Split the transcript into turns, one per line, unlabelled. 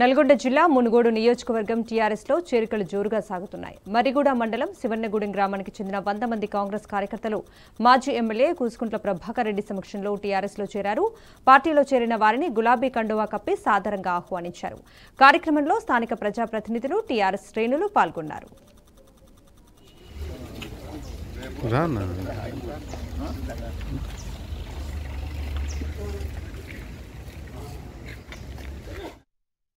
నల్గొండ జిల్లా మునుగోడు నియోజకవర్గం టీఆర్ఎస్లో చేరికలు జోరుగా సాగుతున్నాయి మరిగూడ మండలం శివన్నగూడెం గ్రామానికి చెందిన వంద మంది కాంగ్రెస్ కార్యకర్తలు మాజీ ఎమ్మెల్యే కూసుకుంట్ల ప్రభాకర్ రెడ్డి సమక్షంలో టీఆర్ఎస్లో చేరారు పార్టీలో చేరిన వారిని గులాబీ కండువా కప్పి సాధారణంగా ఆహ్వానించారు కార్యక్రమంలో స్థానిక ప్రజాప్రతినిధులు టీఆర్ఎస్ శ్రేణులు పాల్గొన్నారు